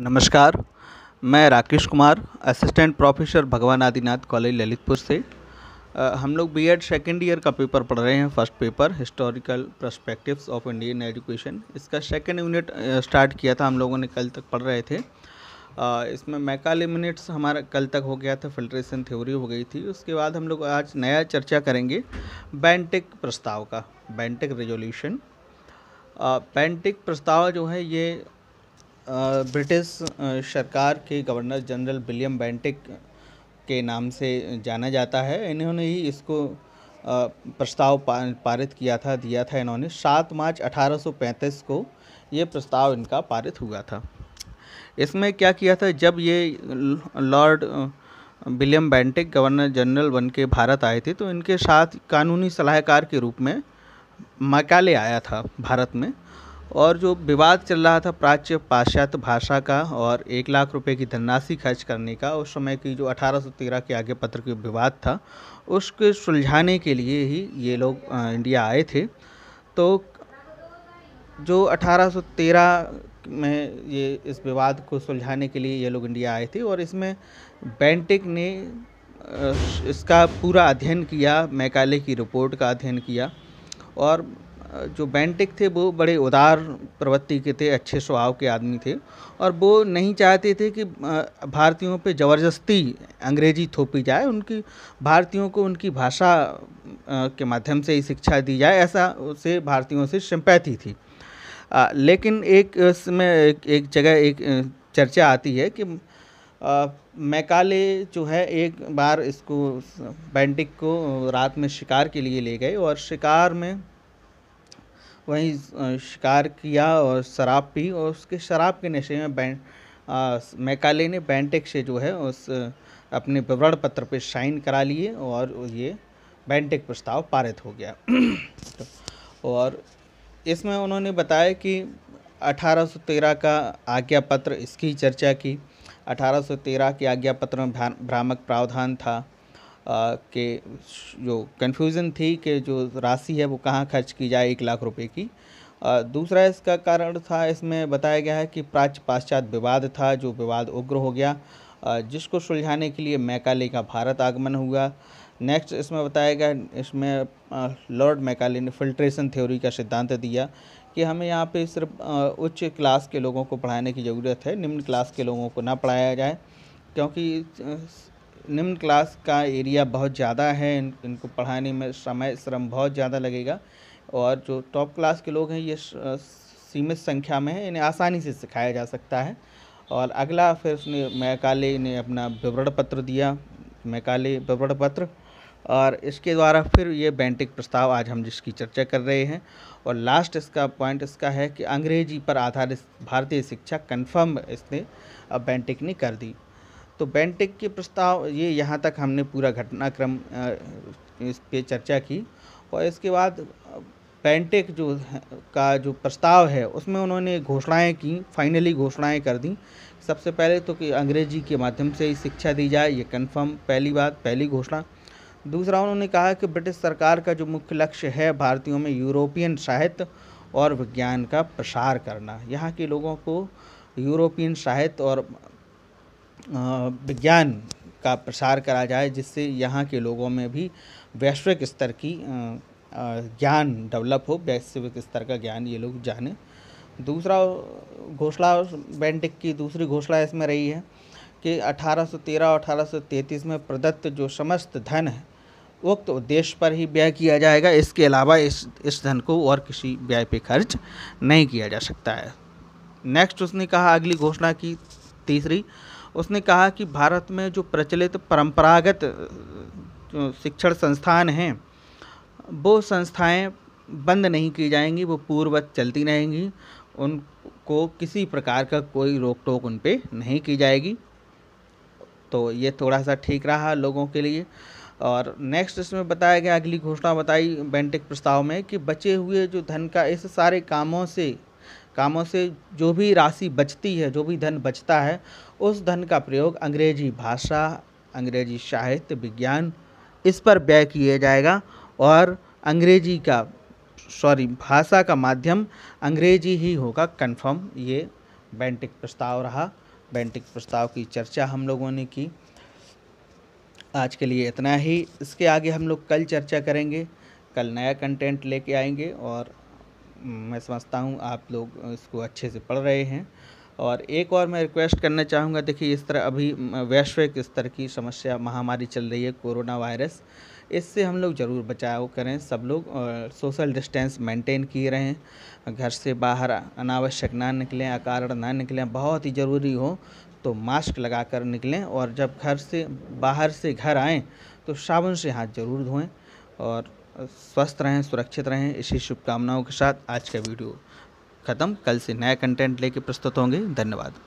नमस्कार मैं Rakesh Kumar assistant professor भगवान आदिनाथ कॉलेज ललितपुर से आ, हम लोग बी एड सेकेंड ईयर का पेपर पढ़ रहे हैं first paper historical perspectives of Indian education इसका सेकेंड यूनिट स्टार्ट किया था हम लोगों ने कल तक पढ़ रहे थे आ, इसमें मैकालिमिनेट्स हमारा कल तक हो गया था फिल्ट्रेशन थ्योरी हो गई थी उसके बाद हम लोग आज नया चर्चा करेंगे बैंटिक प्रस्ताव का बैंटिक रेजोल्यूशन पेंटिक प्रस्ताव जो है ये ब्रिटिश सरकार के गवर्नर जनरल विलियम बेंटिक के नाम से जाना जाता है इन्होंने ही इसको प्रस्ताव पारित किया था दिया था इन्होंने सात मार्च 1835 को ये प्रस्ताव इनका पारित हुआ था इसमें क्या किया था जब ये Lord William Bentinck governor general बन के भारत आए थे तो इनके साथ कानूनी सलाहकार के रूप में मकाले आया था भारत में और जो विवाद चल रहा था प्राच्य पाश्चात्य भाषा का और एक लाख रुपए की धनराशि खर्च करने का उस समय की जो 1813 के आगे पत्र के विवाद था उसके सुलझाने के लिए ही ये लोग इंडिया आए थे तो जो 1813 में ये इस विवाद को सुलझाने के लिए ये लोग इंडिया आए थे और इसमें बेंटिक ने इसका पूरा अध्ययन किया मैकाले की रिपोर्ट का अध्ययन किया और जो बैंटिक थे वो बड़े उदार प्रवृत्ति के थे अच्छे स्वभाव के आदमी थे और वो नहीं चाहते थे कि भारतीयों पे ज़बरदस्ती अंग्रेजी थोपी जाए उनकी भारतीयों को उनकी भाषा के माध्यम से ही शिक्षा दी जाए ऐसा उसे भारतीयों से सिंपैथी थी आ, लेकिन एक इसमें एक, एक जगह एक चर्चा आती है कि मैकाले जो है एक बार इसको बैंटिक को रात में शिकार के लिए ले गए और शिकार में वहीं शिकार किया और शराब पी और उसके शराब के नशे में बैं मैकाले ने बैंटेक से जो है उस अपने विवरण पत्र पर साइन करा लिए और ये बैंटेक प्रस्ताव पारित हो गया तो, और इसमें उन्होंने बताया कि 1813 का आज्ञा पत्र इसकी चर्चा की 1813 के आज्ञा पत्र में भ्रामक प्रावधान था के जो कन्फ्यूज़न थी कि जो राशि है वो कहाँ खर्च की जाए एक लाख रुपए की दूसरा इसका कारण था इसमें बताया गया है कि प्राच्य पाश्चात्य विवाद था जो विवाद उग्र हो गया जिसको सुलझाने के लिए मैकाले का भारत आगमन हुआ नेक्स्ट इसमें बताया गया इसमें लॉर्ड मैकाले ने फिल्ट्रेशन थ्योरी का सिद्धांत दिया कि हमें यहाँ पे सिर्फ उच्च क्लास के लोगों को पढ़ाने की ज़रूरत है निम्न क्लास के लोगों को ना पढ़ाया जाए क्योंकि निम्न क्लास का एरिया बहुत ज़्यादा है इन, इनको पढ़ाने में समय श्रम बहुत ज़्यादा लगेगा और जो टॉप क्लास के लोग हैं ये सीमित संख्या में है इन्हें आसानी से सिखाया जा सकता है और अगला फिर उसने मैकाले ने अपना विवरण पत्र दिया मैकाले विवरण पत्र और इसके द्वारा फिर ये बैंटिक प्रस्ताव आज हम जिसकी चर्चा कर रहे हैं और लास्ट इसका पॉइंट इसका है कि अंग्रेजी पर आधारित भारतीय शिक्षा कन्फर्म इसने बैंटिक ने कर दी तो बेंटेक के प्रस्ताव ये यहाँ तक हमने पूरा घटनाक्रम इस पे चर्चा की और इसके बाद बैंटेक जो का जो प्रस्ताव है उसमें उन्होंने घोषणाएं की फाइनली घोषणाएं कर दी सबसे पहले तो कि अंग्रेजी के माध्यम से ही शिक्षा दी जाए ये कन्फर्म पहली बात पहली घोषणा दूसरा उन्होंने कहा कि ब्रिटिश सरकार का जो मुख्य लक्ष्य है भारतीयों में यूरोपियन साहित्य और विज्ञान का प्रसार करना यहाँ के लोगों को यूरोपियन साहित्य और विज्ञान का प्रसार करा जाए जिससे यहाँ के लोगों में भी वैश्विक स्तर की ज्ञान डेवलप हो वैश्विक स्तर का ज्ञान ये लोग जाने दूसरा घोषणा बैंडिक की दूसरी घोषणा इसमें रही है कि 1813 और 1833 में प्रदत्त जो समस्त धन है उक्त उद्देश्य पर ही व्यय किया जाएगा इसके अलावा इस इस धन को और किसी व्यय पे खर्च नहीं किया जा सकता है नेक्स्ट उसने कहा अगली घोषणा की तीसरी उसने कहा कि भारत में जो प्रचलित परंपरागत शिक्षण संस्थान हैं वो संस्थाएं बंद नहीं की जाएंगी वो पूर्ववत चलती रहेंगी उनको किसी प्रकार का कोई रोक टोक उन पर नहीं की जाएगी तो ये थोड़ा सा ठीक रहा लोगों के लिए और नेक्स्ट इसमें बताया गया अगली घोषणा बताई बेंटिक प्रस्ताव में कि बचे हुए जो धन का इस सारे कामों से कामों से जो भी राशि बचती है जो भी धन बचता है उस धन का प्रयोग अंग्रेजी भाषा अंग्रेजी साहित्य विज्ञान इस पर व्यय किया जाएगा और अंग्रेजी का सॉरी भाषा का माध्यम अंग्रेजी ही होगा कन्फर्म ये बैंटिक प्रस्ताव रहा बैंटिक प्रस्ताव की चर्चा हम लोगों ने की आज के लिए इतना ही इसके आगे हम लोग कल चर्चा करेंगे कल नया कंटेंट लेके आएंगे और मैं समझता हूँ आप लोग इसको अच्छे से पढ़ रहे हैं और एक और मैं रिक्वेस्ट करना चाहूँगा देखिए इस तरह अभी वैश्विक स्तर की समस्या महामारी चल रही है कोरोना वायरस इससे हम लोग ज़रूर बचाव करें सब लोग और सोशल डिस्टेंस मेंटेन किए रहें घर से बाहर अनावश्यक ना निकलें अकारण ना निकलें बहुत ही ज़रूरी हो तो मास्क लगा कर निकलें और जब घर से बाहर से घर आएँ तो साबुन से हाथ ज़रूर धोएं और स्वस्थ रहें सुरक्षित रहें इसी शुभकामनाओं के साथ आज का वीडियो ख़त्म कल से नया कंटेंट लेके प्रस्तुत होंगे धन्यवाद